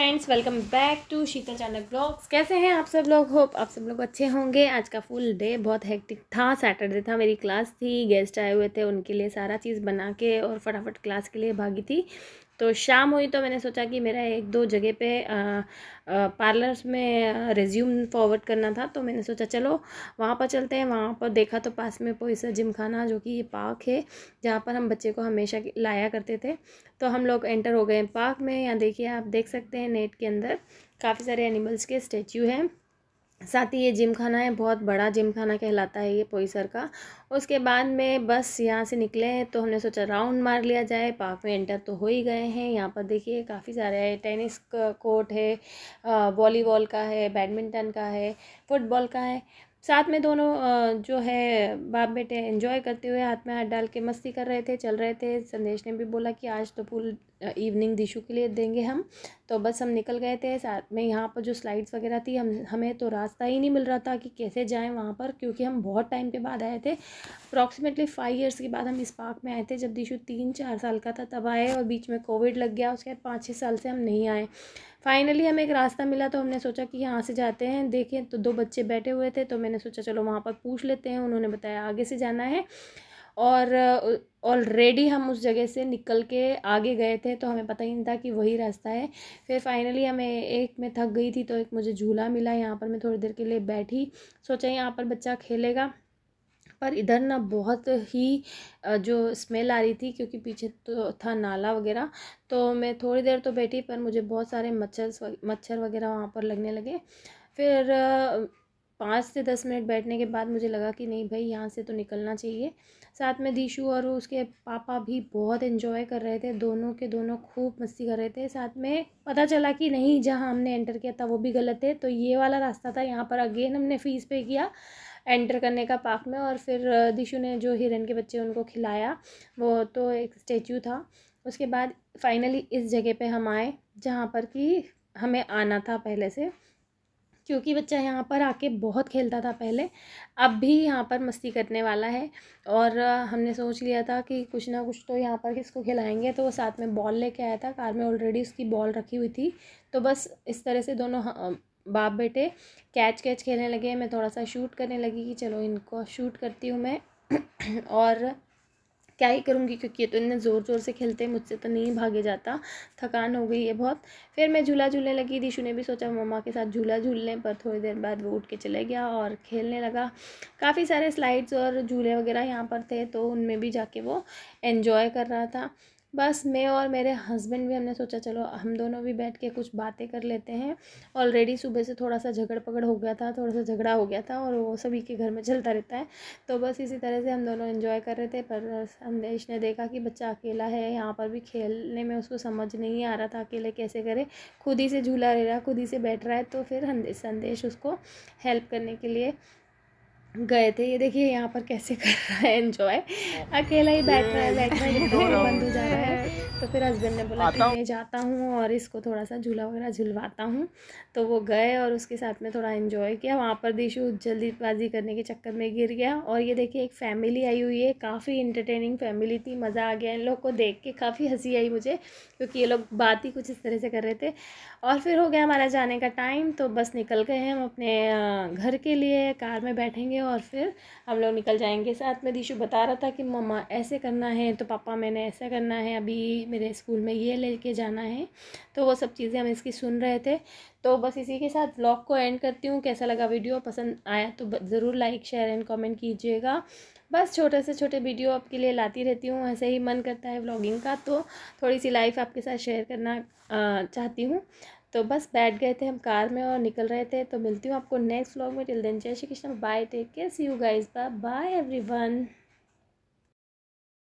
friends friends welcome back to Sheetal Chanak blogs कैसे हैं आप सब लोग होप आप सब लोग अच्छे होंगे आज का फुल डे बहुत हेक्टिक था सैटरडे था मेरी क्लास थी गेस्ट आए हुए थे उनके लिए सारा चीज़ बना के और फटाफट क्लास के लिए भागी थी तो शाम हुई तो मैंने सोचा कि मेरा एक दो जगह पे पार्लर्स में रेज्यूम फॉरवर्ड करना था तो मैंने सोचा चलो वहाँ पर चलते हैं वहाँ पर देखा तो पास में पोइसा जिमखाना जो कि ये पार्क है जहाँ पर हम बच्चे को हमेशा लाया करते थे तो हम लोग एंटर हो गए पार्क में यहाँ देखिए आप देख सकते हैं नेट गेट के अंदर काफ़ी सारे एनिमल्स के स्टैचू हैं साथ ही ये जिम खाना है बहुत बड़ा जिम खाना कहलाता है ये पोईसर का उसके बाद में बस यहाँ से निकले हैं तो हमने सोचा राउंड मार लिया जाए पार्क में एंटर तो हो ही गए हैं यहाँ पर देखिए काफ़ी सारे टेनिस कोर्ट है वॉलीबॉल का है बैडमिंटन का है फुटबॉल का है साथ में दोनों जो है बाप बेटे एंजॉय करते हुए हाथ में हाथ डाल के मस्ती कर रहे थे चल रहे थे संदेश ने भी बोला कि आज तो पूल इवनिंग दिशू के लिए देंगे हम तो बस हम निकल गए थे साथ में यहाँ पर जो स्लाइड्स वगैरह थी हम हमें तो रास्ता ही नहीं मिल रहा था कि कैसे जाएं वहाँ पर क्योंकि हम बहुत टाइम के बाद आए थे अप्रॉक्सीमेटली फाइव ईयर्स के बाद हम इस पार्क में आए थे जब दिशु तीन चार साल का था तब आए और बीच में कोविड लग गया उसके बाद पाँच छः साल से हम नहीं आए फाइनली हमें एक रास्ता मिला तो हमने सोचा कि यहाँ से जाते हैं देखें तो दो बच्चे बैठे हुए थे तो मैंने सोचा चलो वहाँ पर पूछ लेते हैं उन्होंने बताया आगे से जाना है और ऑलरेडी हम उस जगह से निकल के आगे गए थे तो हमें पता ही नहीं था कि वही रास्ता है फिर फाइनली हमें एक मैं थक गई थी तो एक मुझे झूला मिला यहाँ पर मैं थोड़ी देर के लिए बैठी सोचा यहाँ पर बच्चा खेलेगा पर इधर ना बहुत ही जो स्मेल आ रही थी क्योंकि पीछे तो था नाला वगैरह तो मैं थोड़ी देर तो बैठी पर मुझे बहुत सारे मच्छर मच्छर वगैरह वहाँ पर लगने लगे फिर पाँच से दस मिनट बैठने के बाद मुझे लगा कि नहीं भाई यहाँ से तो निकलना चाहिए साथ में दीशू और उसके पापा भी बहुत इन्जॉय कर रहे थे दोनों के दोनों खूब मस्ती कर रहे थे साथ में पता चला कि नहीं जहाँ हमने एंटर किया था वो भी गलत है तो ये वाला रास्ता था यहाँ पर अगेन हमने फ़ीस पे किया एंटर करने का पार्क में और फिर दिशु ने जो हिरन के बच्चे उनको खिलाया वो तो एक स्टेचू था उसके बाद फाइनली इस जगह पे हम आए जहाँ पर कि हमें आना था पहले से क्योंकि बच्चा यहाँ पर आके बहुत खेलता था पहले अब भी यहाँ पर मस्ती करने वाला है और हमने सोच लिया था कि कुछ ना कुछ तो यहाँ पर किसको खिलाएंगे तो वो साथ में बॉल लेके आया था कार में ऑलरेडी उसकी बॉल रखी हुई थी तो बस इस तरह से दोनों बाप बेटे कैच कैच खेलने लगे मैं थोड़ा सा शूट करने लगी कि चलो इनको शूट करती हूँ मैं और क्या ही करूँगी क्योंकि ये तो इतने ज़ोर ज़ोर से खेलते मुझसे तो नहीं भागे जाता थकान हो गई है बहुत फिर मैं झूला झूलने लगी दिशु ने भी सोचा मम्मा के साथ झूला झूल लें पर थोड़ी देर बाद वो उठ के चले गया और खेलने लगा काफ़ी सारे स्लाइड्स और झूले वगैरह यहाँ पर थे तो उनमें भी जाके वो एन्जॉय कर रहा था बस मैं और मेरे हस्बैंड भी हमने सोचा चलो हम दोनों भी बैठ के कुछ बातें कर लेते हैं ऑलरेडी सुबह से थोड़ा सा झगड़ पकड़ हो गया था थोड़ा सा झगड़ा हो गया था और वो सभी के घर में चलता रहता है तो बस इसी तरह से हम दोनों इन्जॉय कर रहे थे पर संदेश ने देखा कि बच्चा अकेला है यहाँ पर भी खेलने में उसको समझ नहीं आ रहा था अकेले कैसे करे खुद ही से झूला रह रहा खुद ही से बैठ रहा है तो फिर संदेश उसको हेल्प करने के लिए गए थे ये देखिए यहाँ पर कैसे कर रहा है एंजॉय अकेला ही बैठ रहा है बैठ रहा है तो बंद हो जा रहा है फिर हस्बैंड ने बोला कि मैं जाता हूँ और इसको थोड़ा सा झूला वगैरह झुलवाता हूँ तो वो गए और उसके साथ में थोड़ा इन्जॉय किया वहाँ पर दिशु जल्दीबाजी करने के चक्कर में गिर गया और ये देखिए एक फैमिली आई हुई है काफ़ी इंटरटेनिंग फैमिली थी मज़ा आ गया इन लोग को देख के काफ़ी हंसी आई मुझे क्योंकि ये लोग बात ही कुछ इस तरह से कर रहे थे और फिर हो गया हमारा जाने का टाइम तो बस निकल गए हम अपने घर के लिए कार में बैठेंगे और फिर हम लोग निकल जाएंगे साथ में दिशु बता रहा था कि मम्मा ऐसे करना है तो पापा मैंने ऐसा करना है अभी मेरे मेरे स्कूल में ये लेके जाना है तो वो सब चीज़ें हम इसकी सुन रहे थे तो बस इसी के साथ ब्लॉग को एंड करती हूँ कैसा लगा वीडियो पसंद आया तो ज़रूर लाइक शेयर एंड कमेंट कीजिएगा बस छोटे से छोटे वीडियो आपके लिए लाती रहती हूँ ऐसे ही मन करता है व्लॉगिंग का तो थोड़ी सी लाइफ आपके साथ शेयर करना चाहती हूँ तो बस बैठ गए थे हम कार में और निकल रहे थे तो मिलती हूँ आपको नेक्स्ट व्लॉग में टिल देन जय Shri Krishna bye take care see you guys bye everyone